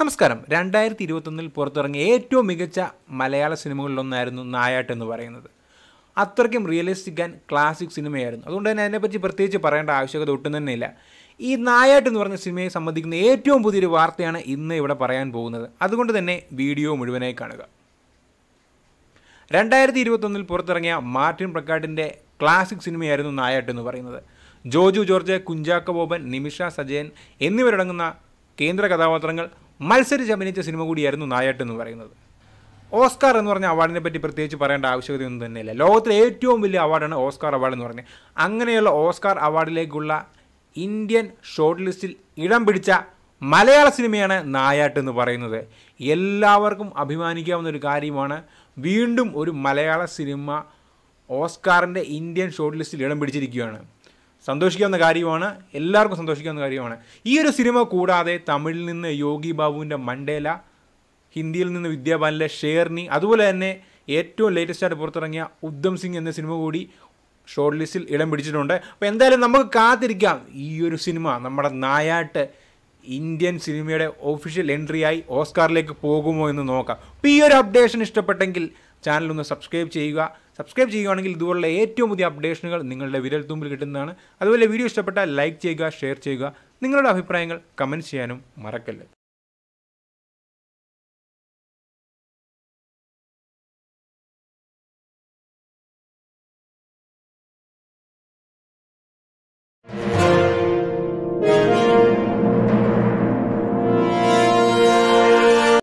നമസ്കാരം രണ്ടായിരത്തി ഇരുപത്തൊന്നിൽ പുറത്തിറങ്ങിയ ഏറ്റവും മികച്ച മലയാള സിനിമകളിലൊന്നായിരുന്നു നായാട്ട് എന്ന് പറയുന്നത് അത്രയ്ക്കും റിയലിസ്റ്റിക് ആൻഡ് ക്ലാസിക് സിനിമയായിരുന്നു അതുകൊണ്ട് തന്നെ അതിനെപ്പറ്റി പ്രത്യേകിച്ച് പറയേണ്ട ആവശ്യകത ഒട്ടും ഇല്ല ഈ നായാട്ട് എന്ന് പറഞ്ഞ സിനിമയെ സംബന്ധിക്കുന്ന ഏറ്റവും പുതിയൊരു വാർത്തയാണ് ഇന്ന് ഇവിടെ പറയാൻ പോകുന്നത് അതുകൊണ്ട് തന്നെ വീഡിയോ മുഴുവനായി കാണുക രണ്ടായിരത്തി ഇരുപത്തൊന്നിൽ പുറത്തിറങ്ങിയ മാർട്ടിൻ പ്രക്കാട്ടിൻ്റെ ക്ലാസിക് സിനിമയായിരുന്നു നായാട്ട് എന്ന് പറയുന്നത് ജോജു ജോർജ് കുഞ്ചാക്കബോബൻ ബോബൻ നിമിഷ സജയൻ എന്നിവരടങ്ങുന്ന കേന്ദ്ര കഥാപാത്രങ്ങൾ മത്സരിച്ച് അഭിനയിച്ച സിനിമ കൂടിയായിരുന്നു നായാട്ട് എന്ന് പറയുന്നത് ഓസ്കാർ എന്ന് പറഞ്ഞ അവാർഡിനെ പറ്റി പ്രത്യേകിച്ച് പറയേണ്ട ആവശ്യകതയൊന്നും തന്നെയില്ല ലോകത്തിലെ ഏറ്റവും വലിയ അവാർഡാണ് ഓസ്കാർ അവാർഡ് എന്ന് പറഞ്ഞത് അങ്ങനെയുള്ള ഓസ്കാർ അവാർഡിലേക്കുള്ള ഇന്ത്യൻ ഷോർട്ട് ലിസ്റ്റിൽ ഇടം പിടിച്ച മലയാള സിനിമയാണ് നായാട്ട് എന്ന് പറയുന്നത് എല്ലാവർക്കും അഭിമാനിക്കാവുന്ന ഒരു കാര്യമാണ് വീണ്ടും ഒരു മലയാള സിനിമ ഓസ്കാറിൻ്റെ ഇന്ത്യൻ ഷോർട്ട് ലിസ്റ്റിൽ ഇടം പിടിച്ചിരിക്കുകയാണ് സന്തോഷിക്കാവുന്ന കാര്യമാണ് എല്ലാവർക്കും സന്തോഷിക്കാവുന്ന കാര്യമാണ് ഈ ഒരു സിനിമ കൂടാതെ തമിഴിൽ നിന്ന് യോഗി ബാബുവിൻ്റെ മണ്ടേല ഹിന്ദിയിൽ നിന്ന് വിദ്യാബാലിൻ്റെ ഷേർണി അതുപോലെ തന്നെ ഏറ്റവും ലേറ്റസ്റ്റായിട്ട് പുറത്തിറങ്ങിയ ഉദ്ധം സിംഗ് എന്ന സിനിമ കൂടി ഷോർട്ട് ലിസ്റ്റിൽ ഇടം പിടിച്ചിട്ടുണ്ട് അപ്പോൾ എന്തായാലും നമുക്ക് കാത്തിരിക്കാം ഈ ഒരു സിനിമ നമ്മുടെ നായാട്ട് ഇന്ത്യൻ സിനിമയുടെ ഒഫീഷ്യൽ എൻട്രിയായി ഓസ്കാറിലേക്ക് പോകുമോ എന്ന് നോക്കാം അപ്പോൾ ഈ ഒരു അപ്ഡേഷൻ ഇഷ്ടപ്പെട്ടെങ്കിൽ ചാനലൊന്ന് സബ്സ്ക്രൈബ് ചെയ്യുക സബ്സ്ക്രൈബ് ചെയ്യുകയാണെങ്കിൽ ഇതുപോലുള്ള ഏറ്റവും പുതിയ അപ്ഡേഷനുകൾ നിങ്ങളുടെ വിരൽ തുമ്പിൽ കിട്ടുന്നതാണ് അതുപോലെ വീഡിയോ ഇഷ്ടപ്പെട്ടാൽ ലൈക്ക് ചെയ്യുക ഷെയർ ചെയ്യുക നിങ്ങളുടെ അഭിപ്രായങ്ങൾ കമൻറ്റ് ചെയ്യാനും മറക്കല്ലേ